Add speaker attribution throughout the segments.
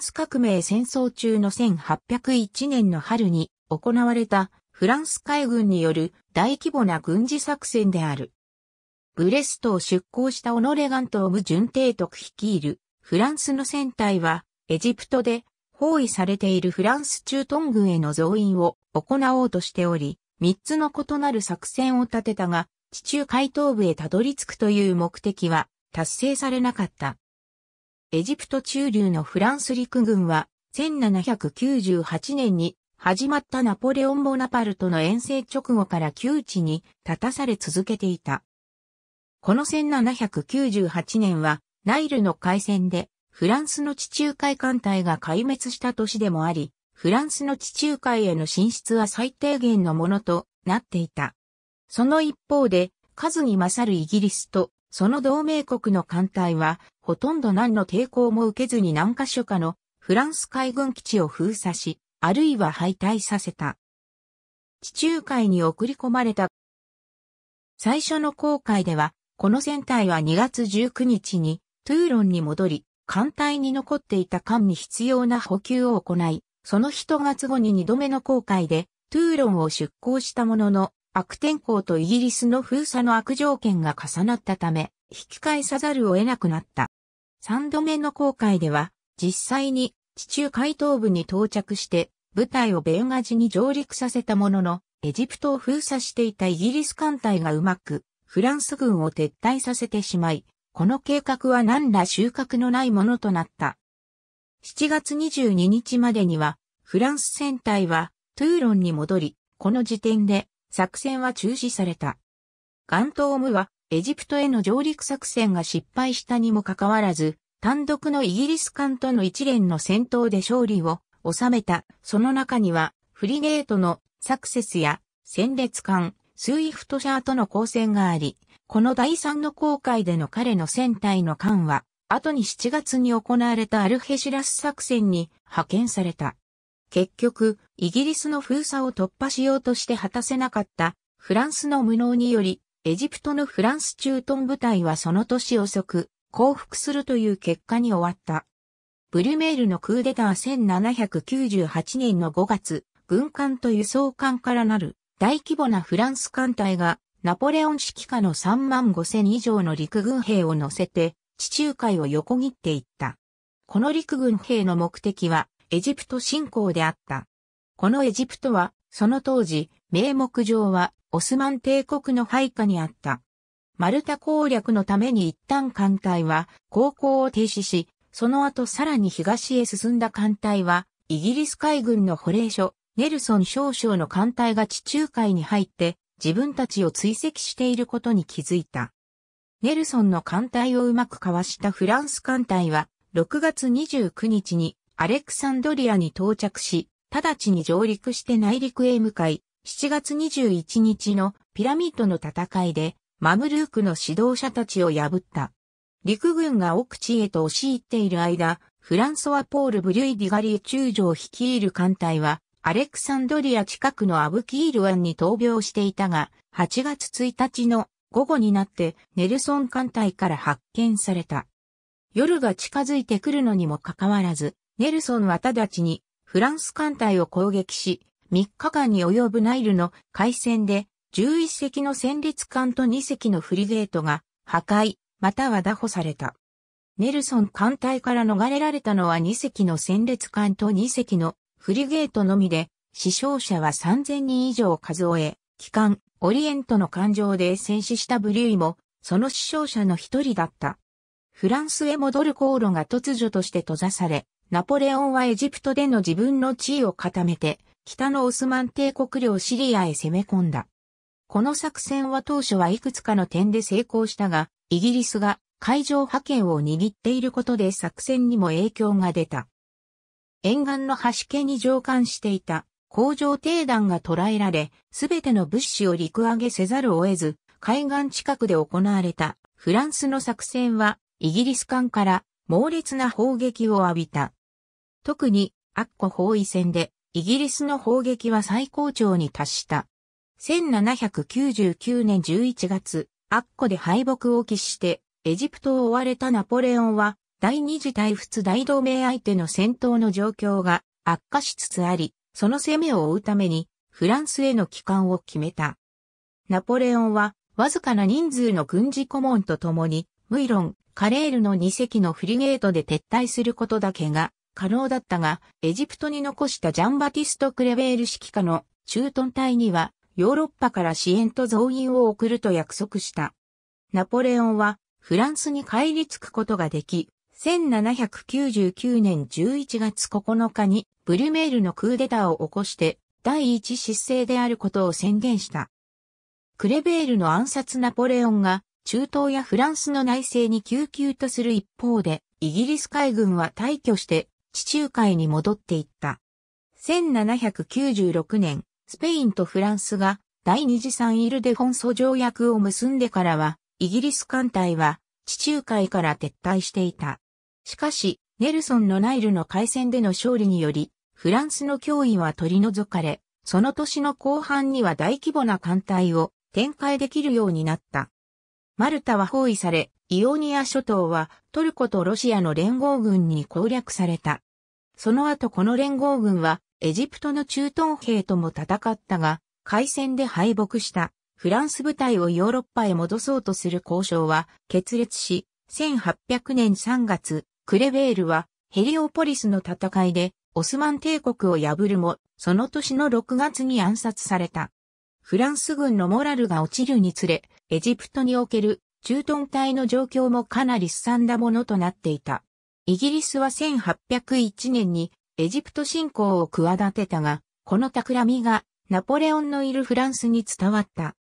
Speaker 1: ンス革命戦争中の1801年の春に行われたフランス海軍による大規模な軍事作戦である。ブレストを出港したオノレガントーム準提督率いるフランスの船隊はエジプトで包囲されているフランス中東軍への増員を行おうとしており、三つの異なる作戦を立てたが、地中海東部へたどり着くという目的は達成されなかった。エジプト中流のフランス陸軍は、1798年に始まったナポレオン・ボナパルトの遠征直後から窮地に立たされ続けていた。この1798年は、ナイルの海戦で、フランスの地中海艦隊が壊滅した年でもあり、フランスの地中海への進出は最低限のものとなっていた。その一方で、数に勝るイギリスとその同盟国の艦隊は、ほとんど何の抵抗も受けずに何箇所かのフランス海軍基地を封鎖し、あるいは敗退させた。地中海に送り込まれた。最初の航海では、この船体は2月19日にトゥーロンに戻り、艦隊に残っていた艦に必要な補給を行い、その1月後に2度目の航海でトゥーロンを出港したものの、悪天候とイギリスの封鎖の悪条件が重なったため、引き返さざるを得なくなった。三度目の航海では、実際に地中海東部に到着して、部隊をベンガジに上陸させたものの、エジプトを封鎖していたイギリス艦隊がうまく、フランス軍を撤退させてしまい、この計画は何ら収穫のないものとなった。7月22日までには、フランス船隊は、トゥーロンに戻り、この時点で、作戦は中止された。ガントームはエジプトへの上陸作戦が失敗したにもかかわらず、単独のイギリス艦との一連の戦闘で勝利を収めた。その中には、フリゲートのサクセスや戦列艦、スイフトシャーとの交戦があり、この第3の航海での彼の船体の艦は、後に7月に行われたアルヘシラス作戦に派遣された。結局、イギリスの封鎖を突破しようとして果たせなかったフランスの無能により、エジプトのフランス駐屯部隊はその年遅く、降伏するという結果に終わった。ブルメールのクーデター1798年の5月、軍艦と輸送艦からなる大規模なフランス艦隊がナポレオン指揮下の3万5千以上の陸軍兵を乗せて地中海を横切っていった。この陸軍兵の目的はエジプト侵攻であった。このエジプトは、その当時、名目上はオスマン帝国の配下にあった。マルタ攻略のために一旦艦隊は航行を停止し、その後さらに東へ進んだ艦隊は、イギリス海軍の保冷所、ネルソン少将の艦隊が地中海に入って、自分たちを追跡していることに気づいた。ネルソンの艦隊をうまくかわしたフランス艦隊は、6月29日にアレクサンドリアに到着し、直ちに上陸して内陸へ向かい、7月21日のピラミッドの戦いで、マムルークの指導者たちを破った。陸軍が奥地へと押し入っている間、フランソワ・ポール・ブリュイ・ディガリエ中将率いる艦隊は、アレクサンドリア近くのアブキール湾に闘病していたが、8月1日の午後になってネルソン艦隊から発見された。夜が近づいてくるのにもかかわらず、ネルソンは直ちにフランス艦隊を攻撃し、3日間に及ぶナイルの海戦で11隻の戦列艦と2隻のフリゲートが破壊、または打破された。ネルソン艦隊から逃れられたのは2隻の戦列艦と2隻のフリゲートのみで、死傷者は3000人以上数え、機関、オリエントの艦上で戦死したブリュイも、その死傷者の一人だった。フランスへ戻る航路が突如として閉ざされ、ナポレオンはエジプトでの自分の地位を固めて、北のオスマン帝国領シリアへ攻め込んだ。この作戦は当初はいくつかの点で成功したが、イギリスが海上覇権を握っていることで作戦にも影響が出た。沿岸の端家に上艦していた工場定団が捕らえられ、すべての物資を陸揚げせざるを得ず、海岸近くで行われたフランスの作戦はイギリス艦から猛烈な砲撃を浴びた。特に、アッコ包囲戦で、イギリスの砲撃は最高潮に達した。1799年11月、アッコで敗北を喫して、エジプトを追われたナポレオンは、第二次大仏大同盟相手の戦闘の状況が悪化しつつあり、その攻めを追うために、フランスへの帰還を決めた。ナポレオンは、わずかな人数の軍事顧問と共に、ムイロン、カレールの2隻のフリゲートで撤退することだけが可能だったが、エジプトに残したジャンバティスト・クレベール指揮下の駐屯隊には、ヨーロッパから支援と増員を送ると約束した。ナポレオンは、フランスに帰り着くことができ、1799年11月9日に、ブリュメールのクーデターを起こして、第一失勢であることを宣言した。クレベールの暗殺ナポレオンが、中東やフランスの内政に救急とする一方で、イギリス海軍は退去して地中海に戻っていった。1796年、スペインとフランスが第二次産イルデフォンソ条約を結んでからは、イギリス艦隊は地中海から撤退していた。しかし、ネルソンのナイルの海戦での勝利により、フランスの脅威は取り除かれ、その年の後半には大規模な艦隊を展開できるようになった。マルタは包囲され、イオニア諸島はトルコとロシアの連合軍に攻略された。その後この連合軍はエジプトの中東兵とも戦ったが、海戦で敗北したフランス部隊をヨーロッパへ戻そうとする交渉は決裂し、1800年3月、クレベールはヘリオポリスの戦いでオスマン帝国を破るも、その年の6月に暗殺された。フランス軍のモラルが落ちるにつれ、エジプトにおける駐屯隊の状況もかなりすさんだものとなっていた。イギリスは1801年にエジプト侵攻を企てたが、この企みがナポレオンのいるフランスに伝わった。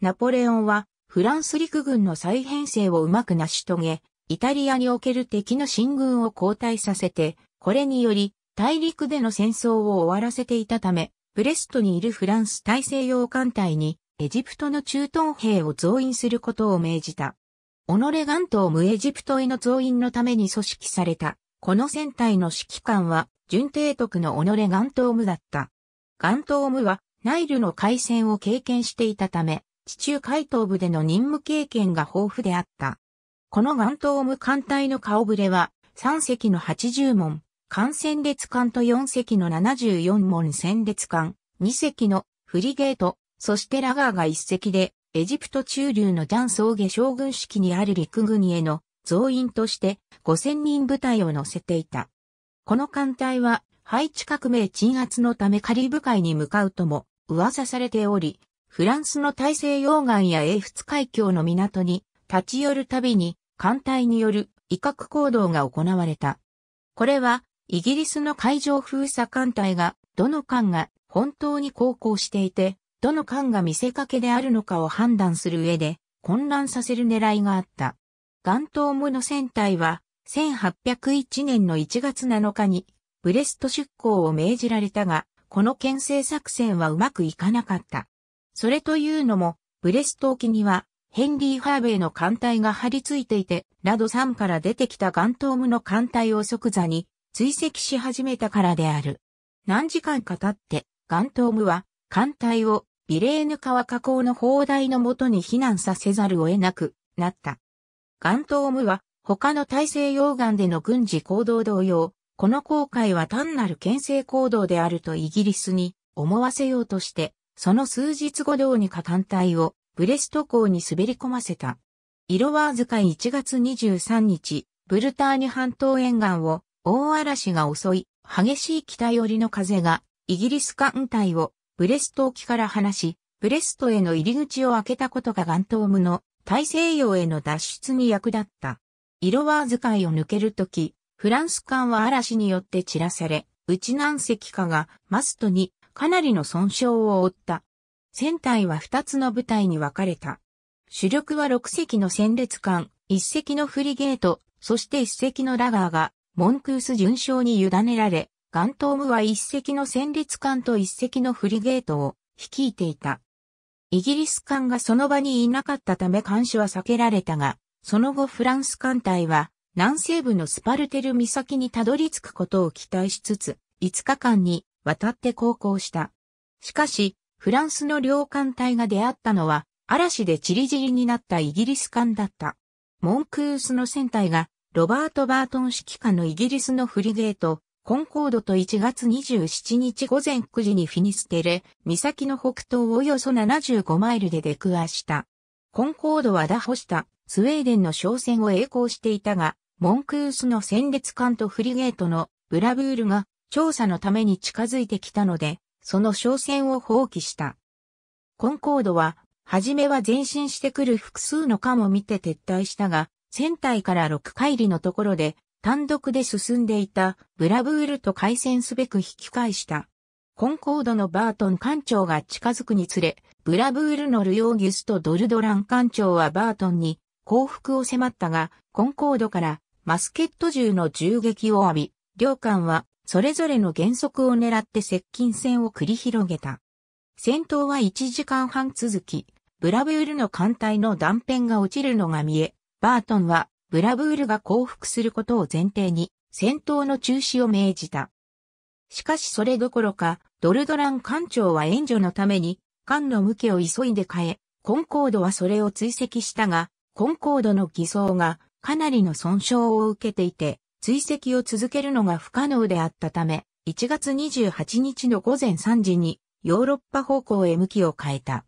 Speaker 1: ナポレオンはフランス陸軍の再編成をうまく成し遂げ、イタリアにおける敵の進軍を後退させて、これにより大陸での戦争を終わらせていたため、ブレストにいるフランス大西洋艦隊にエジプトの駐屯兵を増員することを命じた。己元島無エジプトへの増員のために組織された、この船隊の指揮官は、準帝督の己元島無だった。元島無は、ナイルの海戦を経験していたため、地中海東部での任務経験が豊富であった。この元島無艦隊の顔ぶれは、3隻の80門、艦戦列艦と4隻の74門戦列艦、2隻のフリゲート、そしてラガーが一席で、エジプト中流のジャンー原将軍式にある陸軍への増員として5000人部隊を乗せていた。この艦隊は、ハイチ革命鎮圧のためカリブ海に向かうとも噂されており、フランスの大西洋岸や英仏海峡の港に立ち寄るたびに艦隊による威嚇行動が行われた。これはイギリスの海上封鎖艦隊がどの艦が本当に航行していてどの艦が見せかけであるのかを判断する上で混乱させる狙いがあった。トー無の船体は1801年の1月7日にブレスト出港を命じられたが、この牽制作戦はうまくいかなかった。それというのも、ブレスト沖にはヘンリー・ハーベイの艦隊が張り付いていて、ラド3から出てきたガントームの艦隊を即座に追跡し始めたからである。何時間か経って、ガントームは艦隊をビレーヌ川河口の砲台のもとに避難させざるを得なくなった。ガントームは他の大西洋岸での軍事行動同様、この航海は単なる牽制行動であるとイギリスに思わせようとして、その数日後どうにか艦隊をブレスト港に滑り込ませた。色は遣い1月23日、ブルターニュ半島沿岸を大嵐が襲い、激しい北寄りの風がイギリス艦隊をブレスト沖から離し、ブレストへの入り口を開けたことがガントームの大西洋への脱出に役立った。イロワーズ海を抜けるとき、フランス艦は嵐によって散らされ、うち何隻かがマストにかなりの損傷を負った。船体は2つの部隊に分かれた。主力は6隻の戦列艦、1隻のフリゲート、そして1隻のラガーが、モンクース巡将に委ねられ、ガントームは一隻の戦列艦と一隻のフリゲートを率いていた。イギリス艦がその場にいなかったため監視は避けられたが、その後フランス艦隊は南西部のスパルテル岬にたどり着くことを期待しつつ、5日間に渡って航行した。しかし、フランスの両艦隊が出会ったのは、嵐でチリジリになったイギリス艦だった。モンクースの船体が、ロバート・バートン指揮下のイギリスのフリゲート、コンコードと1月27日午前9時にフィニステレ、岬の北東およそ75マイルで出くわした。コンコードは打破した、スウェーデンの商船を栄光していたが、モンクースの戦列艦とフリゲートのブラブールが調査のために近づいてきたので、その商船を放棄した。コンコードは、初めは前進してくる複数の艦を見て撤退したが、船体から6海里のところで単独で進んでいたブラブールと開戦すべく引き返した。コンコードのバートン艦長が近づくにつれ、ブラブールのルヨーギュスとドルドラン艦長はバートンに降伏を迫ったが、コンコードからマスケット銃の銃撃を浴び、両艦はそれぞれの原則を狙って接近戦を繰り広げた。戦闘は1時間半続き、ブラブールの艦隊の断片が落ちるのが見え、バートンはブラブールが降伏することを前提に戦闘の中止を命じた。しかしそれどころか、ドルドラン艦長は援助のために、艦の向きを急いで変え、コンコードはそれを追跡したが、コンコードの偽装がかなりの損傷を受けていて、追跡を続けるのが不可能であったため、1月28日の午前3時にヨーロッパ方向へ向きを変えた。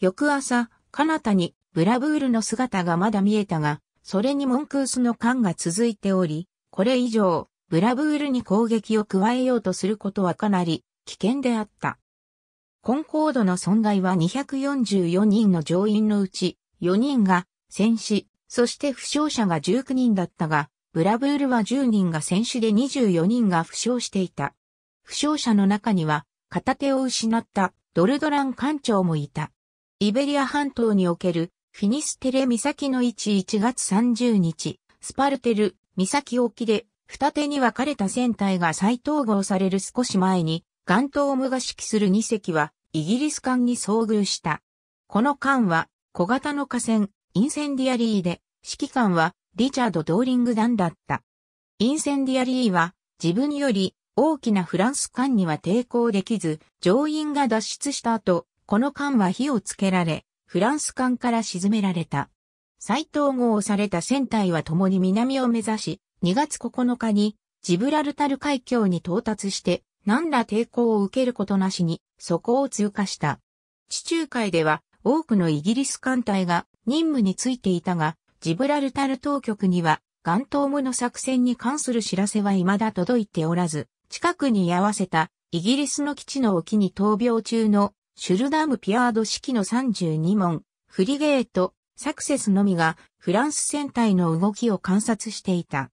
Speaker 1: 翌朝、彼方にブラブールの姿がまだ見えたが、それにモンクースの艦が続いており、これ以上、ブラブールに攻撃を加えようとすることはかなり危険であった。コンコードの損害は244人の乗員のうち4人が戦死、そして負傷者が19人だったが、ブラブールは10人が戦死で24人が負傷していた。負傷者の中には片手を失ったドルドラン艦長もいた。イベリア半島におけるフィニステレ岬の1、1月30日、スパルテル、岬沖で、二手に分かれた船体が再統合される少し前に、ガントームが指揮する2隻は、イギリス艦に遭遇した。この艦は、小型の河川、インセンディアリーで、指揮官は、リチャード・ドーリング・団だった。インセンディアリーは、自分より、大きなフランス艦には抵抗できず、乗員が脱出した後、この艦は火をつけられ、フランス艦から沈められた。再統合された船体は共に南を目指し、2月9日にジブラルタル海峡に到達して、何ら抵抗を受けることなしに、そこを通過した。地中海では多くのイギリス艦隊が任務についていたが、ジブラルタル当局には、岩島無の作戦に関する知らせは未だ届いておらず、近くに居合わせたイギリスの基地の沖に闘病中のシュルダム・ピアード式の32門、フリゲート、サクセスのみがフランス船体の動きを観察していた。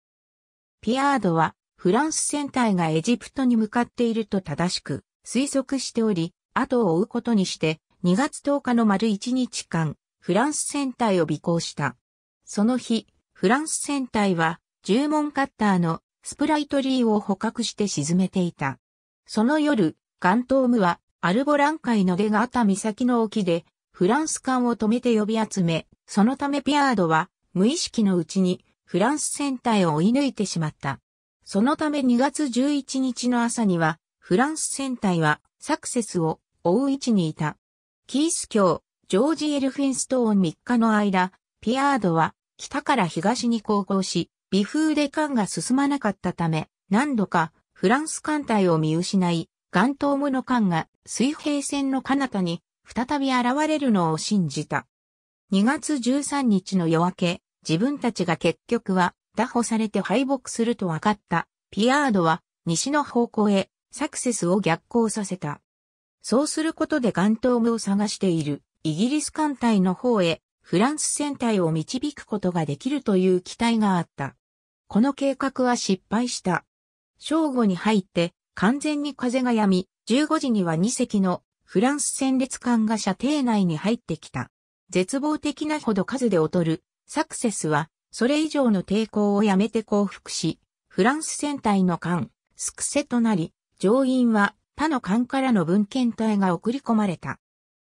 Speaker 1: ピアードはフランス船体がエジプトに向かっていると正しく推測しており、後を追うことにして2月10日の丸1日間、フランス船体を尾行した。その日、フランス船体は10問カッターのスプライトリーを捕獲して沈めていた。その夜、ガントームはアルボラン海の出があった岬の沖で、フランス艦を止めて呼び集め、そのためピアードは、無意識のうちに、フランス船体を追い抜いてしまった。そのため2月11日の朝には、フランス船体は、サクセスを追う位置にいた。キース教、ジョージ・エルフィンストーン3日の間、ピアードは、北から東に航行し、微風で艦が進まなかったため、何度か、フランス艦隊を見失い、ガントームの艦が水平線の彼方に再び現れるのを信じた。2月13日の夜明け、自分たちが結局は打破されて敗北すると分かったピアードは西の方向へサクセスを逆行させた。そうすることでガントームを探しているイギリス艦隊の方へフランス戦隊を導くことができるという期待があった。この計画は失敗した。正午に入って完全に風が止み、15時には2隻のフランス戦列艦が射程内に入ってきた。絶望的なほど数で劣るサクセスは、それ以上の抵抗をやめて降伏し、フランス戦隊の艦、スクセとなり、乗員は他の艦からの文献隊が送り込まれた。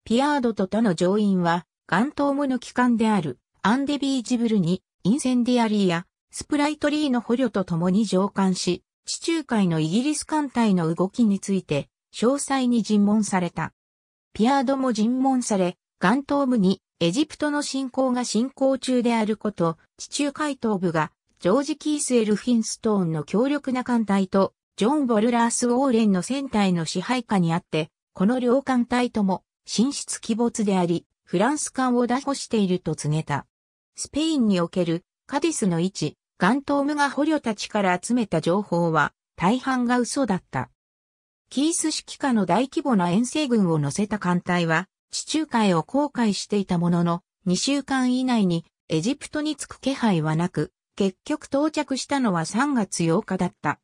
Speaker 1: ピアードと他の乗員は、元頭ムの機関であるアンデビージブルにインセンディアリーやスプライトリーの捕虜と共に上艦し、地中海のイギリス艦隊の動きについて、詳細に尋問された。ピアードも尋問され、岩頭部にエジプトの侵攻が進行中であること、地中海東部がジョージ・キース・エル・フィンストーンの強力な艦隊と、ジョン・ボルラース・ウォーレンの船隊の支配下にあって、この両艦隊とも、進出鬼没であり、フランス艦を打破していると告げた。スペインにおけるカディスの位置、ガントームが捕虜たちから集めた情報は大半が嘘だった。キース指揮下の大規模な遠征軍を乗せた艦隊は地中海を航海していたものの2週間以内にエジプトに着く気配はなく結局到着したのは3月8日だった。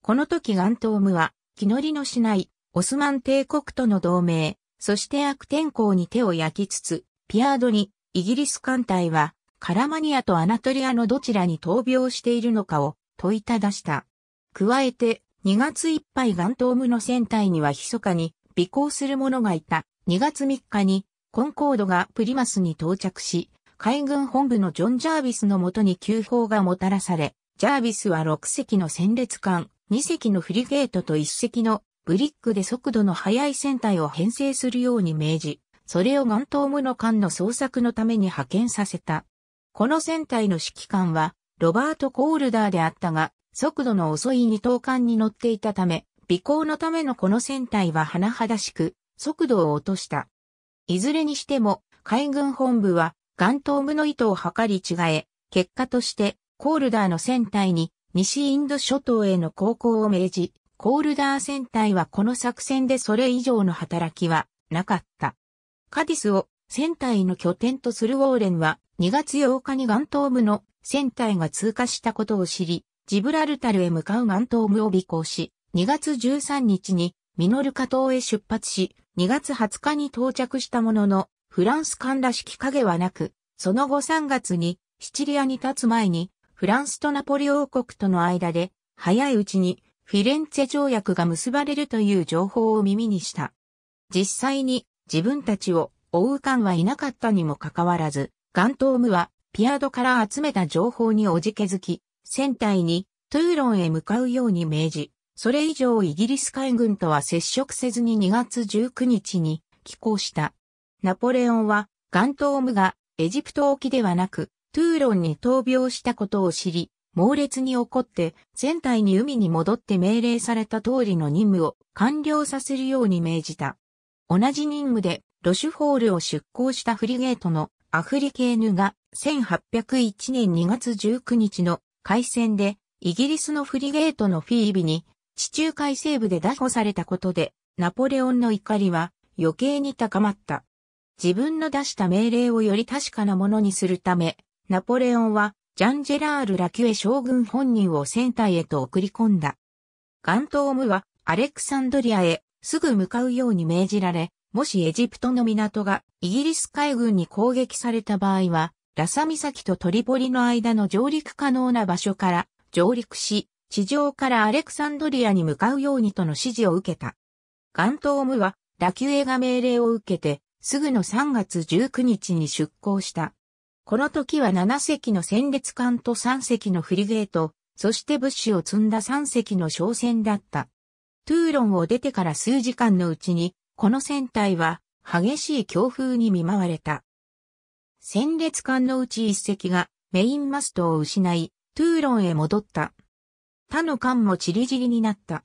Speaker 1: この時ガントームは気乗りのしないオスマン帝国との同盟、そして悪天候に手を焼きつつ、ピアードにイギリス艦隊はカラマニアとアナトリアのどちらに闘病しているのかを問いただした。加えて、2月いっぱいガントームの船体には密かに尾行する者がいた。2月3日にコンコードがプリマスに到着し、海軍本部のジョン・ジャービスのもとに急報がもたらされ、ジャービスは6隻の戦列艦、2隻のフリゲートと1隻のブリックで速度の速い船体を編成するように命じ、それをガントームの艦の捜索のために派遣させた。この船体の指揮官は、ロバート・コールダーであったが、速度の遅い二等艦に乗っていたため、尾行のためのこの船体は甚だしく、速度を落とした。いずれにしても、海軍本部は、岩頭部の意図を測り違え、結果として、コールダーの船体に、西インド諸島への航行を命じ、コールダー船体はこの作戦でそれ以上の働きはなかった。カディスを船体の拠点とするウォーレンは2月8日に岩ー部の船体が通過したことを知り、ジブラルタルへ向かう岩ー部を尾行し、2月13日にミノルカ島へ出発し、2月20日に到着したものの、フランス艦らしき影はなく、その後3月にシチリアに立つ前に、フランスとナポリ王国との間で、早いうちにフィレンツェ条約が結ばれるという情報を耳にした。実際に自分たちを追う艦はいなかったにもかかわらず、ガントームは、ピアードから集めた情報におじけづき、船体にトゥーロンへ向かうように命じ、それ以上イギリス海軍とは接触せずに2月19日に寄港した。ナポレオンは、ガントームがエジプト沖ではなく、トゥーロンに闘病したことを知り、猛烈に怒って、船体に海に戻って命令された通りの任務を完了させるように命じた。同じ任務で、ロシュフォールを出港したフリゲートのアフリケーヌが1801年2月19日の海戦でイギリスのフリゲートのフィービに地中海西部で打破されたことでナポレオンの怒りは余計に高まった。自分の出した命令をより確かなものにするため、ナポレオンはジャンジェラール・ラキュエ将軍本人を船体へと送り込んだ。ガントームはアレクサンドリアへすぐ向かうように命じられ、もしエジプトの港がイギリス海軍に攻撃された場合は、ラサ岬とトリポリの間の上陸可能な場所から上陸し、地上からアレクサンドリアに向かうようにとの指示を受けた。ガントームはラキュエが命令を受けて、すぐの3月19日に出港した。この時は7隻の戦列艦と3隻のフリゲート、そして物資を積んだ3隻の商船だった。トゥーロンを出てから数時間のうちに、この船体は激しい強風に見舞われた。戦列艦のうち一隻がメインマストを失い、トゥーロンへ戻った。他の艦もチリジリになった。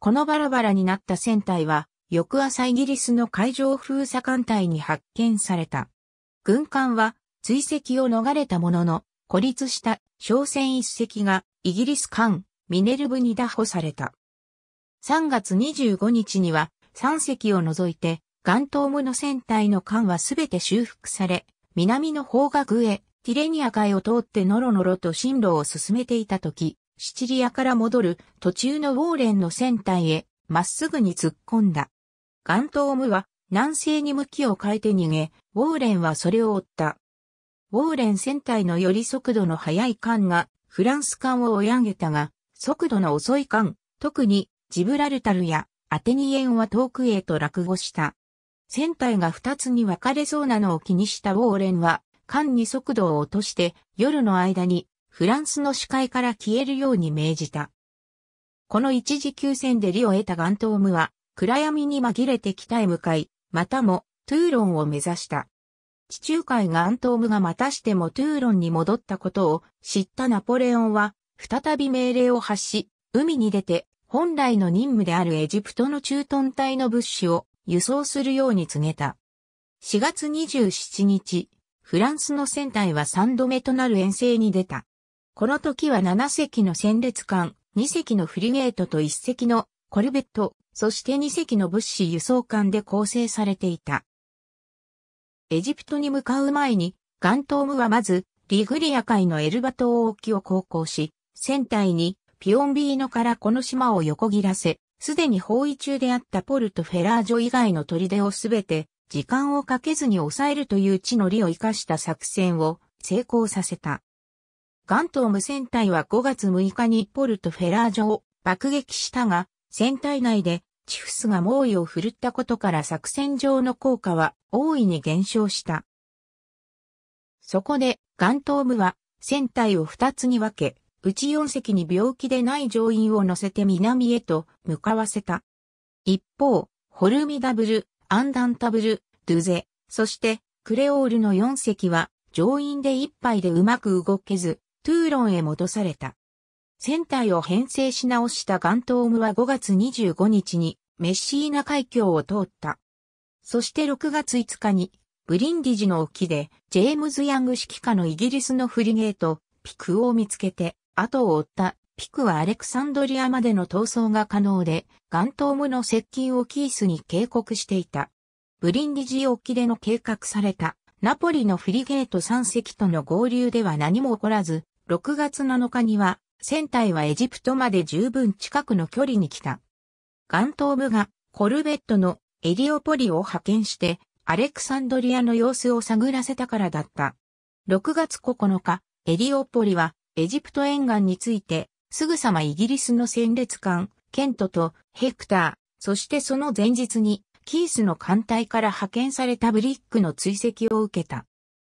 Speaker 1: このバラバラになった船体は、翌朝イギリスの海上封鎖艦隊に発見された。軍艦は追跡を逃れたものの、孤立した商船一隻がイギリス艦ミネルブに打破された。3月25日には3隻を除いて、ガントームの船体の艦はすべて修復され、南の方角へ、ティレニア海を通ってノロノロと進路を進めていた時、シチリアから戻る途中のウォーレンの船体へ、まっすぐに突っ込んだ。ガントームは南西に向きを変えて逃げ、ウォーレンはそれを追った。ウォーレン船体のより速度の速い艦がフランス艦を追い上げたが、速度の遅い艦、特にジブラルタルやアテニエンは遠くへと落語した。船体が二つに分かれそうなのを気にしたウォーレンは、間に速度を落として夜の間にフランスの視界から消えるように命じた。この一時休戦で利を得たガントームは暗闇に紛れて北へ向かい、またもトゥーロンを目指した。地中海ガントームがまたしてもトゥーロンに戻ったことを知ったナポレオンは再び命令を発し、海に出て本来の任務であるエジプトの駐屯隊の物資を輸送するように告げた。4月27日、フランスの船隊は3度目となる遠征に出た。この時は7隻の戦列艦、2隻のフリゲートと1隻のコルベット、そして2隻の物資輸送艦で構成されていた。エジプトに向かう前に、ガントームはまず、リグリア海のエルバ島沖を航行し、船体にピオンビーノからこの島を横切らせ、すでに包囲中であったポルトフェラージョ以外の砦をすべて時間をかけずに抑えるという地の利を生かした作戦を成功させた。ガントーム船隊は5月6日にポルトフェラージョを爆撃したが、船体内でチフスが猛威を振るったことから作戦上の効果は大いに減少した。そこでガントームは船体を2つに分け、うち4隻に病気でない乗員を乗せて南へと向かわせた。一方、ホルミダブル、アンダンタブル、ドゥゼ、そしてクレオールの4隻は乗員で一杯でうまく動けず、トゥーロンへ戻された。船体を編成し直したガントームは5月25日にメッシーナ海峡を通った。そして6月5日にブリンディジの沖でジェームズ・ヤング指揮下のイギリスのフリゲート、ピクを見つけて後を追ったピクはアレクサンドリアまでの逃走が可能で、ガントームの接近をキースに警告していた。ブリンディジ沖での計画されたナポリのフリゲート3隻との合流では何も起こらず、6月7日には船体はエジプトまで十分近くの距離に来た。ガントームがコルベットのエリオポリを派遣してアレクサンドリアの様子を探らせたからだった。6月9日、エリオポリはエジプト沿岸について、すぐさまイギリスの戦列艦、ケントとヘクター、そしてその前日に、キースの艦隊から派遣されたブリックの追跡を受けた。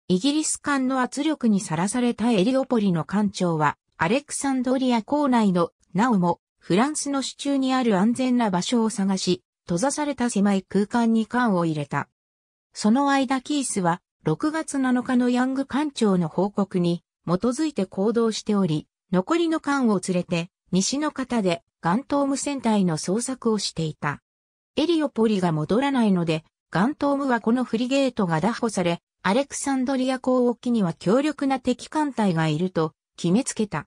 Speaker 1: イギリス艦の圧力にさらされたエリオポリの艦長は、アレクサンドリア港内の、なおも、フランスの支柱にある安全な場所を探し、閉ざされた狭い空間に艦を入れた。その間キースは、6月7日のヤング艦長の報告に、基づいて行動しており、残りの艦を連れて、西の方で、ガントーム船体の捜索をしていた。エリオポリが戻らないので、ガントームはこのフリゲートが打破され、アレクサンドリア港沖には強力な敵艦隊がいると決めつけた。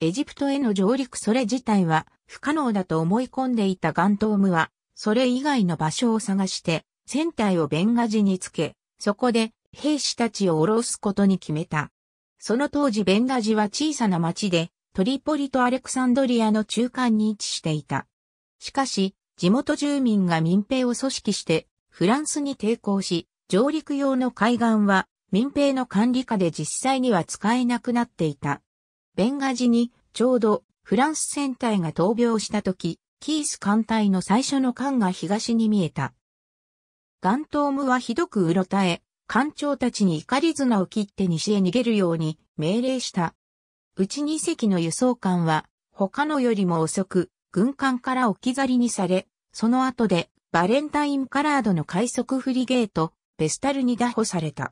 Speaker 1: エジプトへの上陸それ自体は不可能だと思い込んでいたガントームは、それ以外の場所を探して、船体をベンガジにつけ、そこで兵士たちを降ろすことに決めた。その当時ベンガジは小さな町で、トリポリとアレクサンドリアの中間に位置していた。しかし、地元住民が民兵を組織して、フランスに抵抗し、上陸用の海岸は民兵の管理下で実際には使えなくなっていた。ベンガジにちょうどフランス戦隊が闘病した時、キース艦隊の最初の艦が東に見えた。ガントームはひどくうろたえ、艦長たちに怒り綱を切って西へ逃げるように命令した。うち2隻の輸送艦は他のよりも遅く軍艦から置き去りにされ、その後でバレンタインカラードの快速フリゲート、ベスタルに打破された。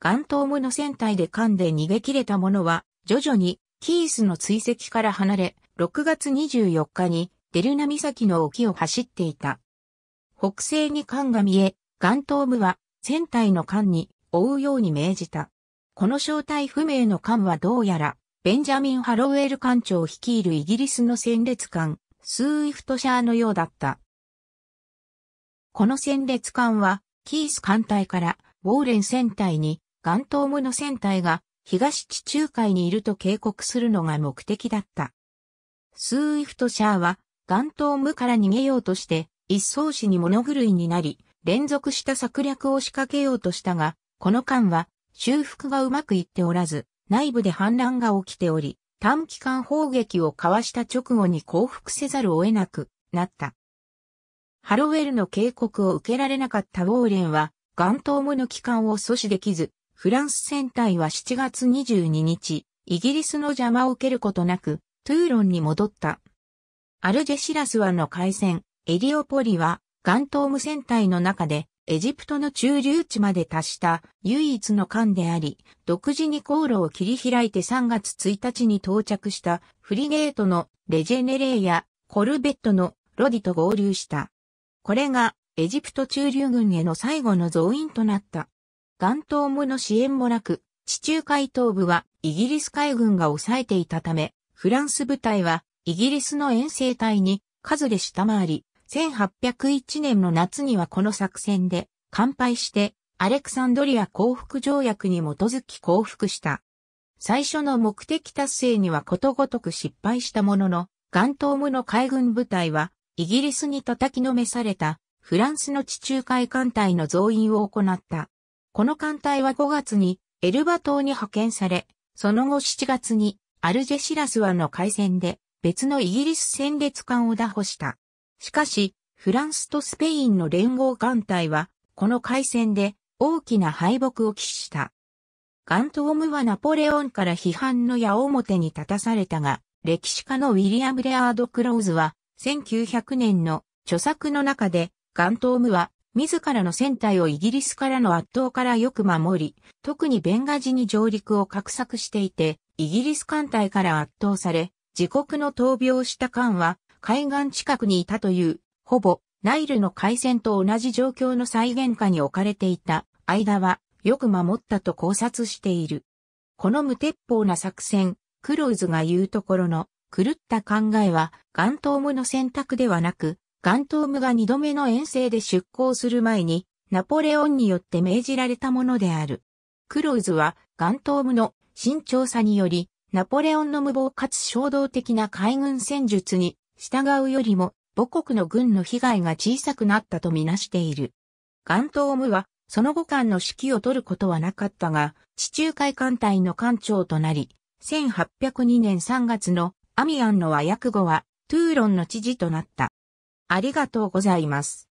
Speaker 1: ガントームの船体で艦で逃げ切れた者は徐々にキースの追跡から離れ、6月24日にデルナ岬の沖を走っていた。北西に艦が見え、岩頭部は船体の艦に追うように命じた。この正体不明の艦はどうやら、ベンジャミン・ハロウェル艦長率いるイギリスの戦列艦、スーイフトシャーのようだった。この戦列艦は、キース艦隊から、ウォーレン船隊に、ガト頭部の船隊が、東地中海にいると警告するのが目的だった。スーイフトシャーは、ガト頭部から逃げようとして、一層氏に物狂いになり、連続した策略を仕掛けようとしたが、この間は修復がうまくいっておらず、内部で反乱が起きており、短期間砲撃を交わした直後に降伏せざるを得なくなった。ハロウェルの警告を受けられなかったウォーレンは、元頭ムの帰還を阻止できず、フランス戦隊は7月22日、イギリスの邪魔を受けることなく、トゥーロンに戻った。アルジェシラスワの海戦、エリオポリは、ガントーム戦隊の中で、エジプトの中流地まで達した唯一の艦であり、独自に航路を切り開いて3月1日に到着したフリゲートのレジェネレイやコルベットのロディと合流した。これがエジプト中流軍への最後の増員となった。ガントームの支援もなく、地中海東部はイギリス海軍が抑えていたため、フランス部隊はイギリスの遠征隊に数で下回り、1801年の夏にはこの作戦で、乾杯して、アレクサンドリア降伏条約に基づき降伏した。最初の目的達成にはことごとく失敗したものの、ガントームの海軍部隊は、イギリスに叩きのめされた、フランスの地中海艦隊の増員を行った。この艦隊は5月に、エルバ島に派遣され、その後7月に、アルジェシラス湾の海戦で、別のイギリス戦列艦を打破した。しかし、フランスとスペインの連合艦隊は、この海戦で大きな敗北を喫した。ガントームはナポレオンから批判の矢面に立たされたが、歴史家のウィリアム・レアード・クローズは、1900年の著作の中で、ガントームは、自らの船体をイギリスからの圧倒からよく守り、特にベンガジに上陸を画策していて、イギリス艦隊から圧倒され、自国の闘病した艦は、海岸近くにいたという、ほぼナイルの海戦と同じ状況の再現下に置かれていた間はよく守ったと考察している。この無鉄砲な作戦、クローズが言うところの狂った考えはガントームの選択ではなく、ガントームが二度目の遠征で出港する前にナポレオンによって命じられたものである。クローズはガントームの慎重さにより、ナポレオンの無謀かつ衝動的な海軍戦術に従うよりも母国の軍の被害が小さくなったとみなしている。ガントームはその後間の指揮を取ることはなかったが、地中海艦隊の艦長となり、1802年3月のアミアンの和訳後はトゥーロンの知事となった。ありがとうございます。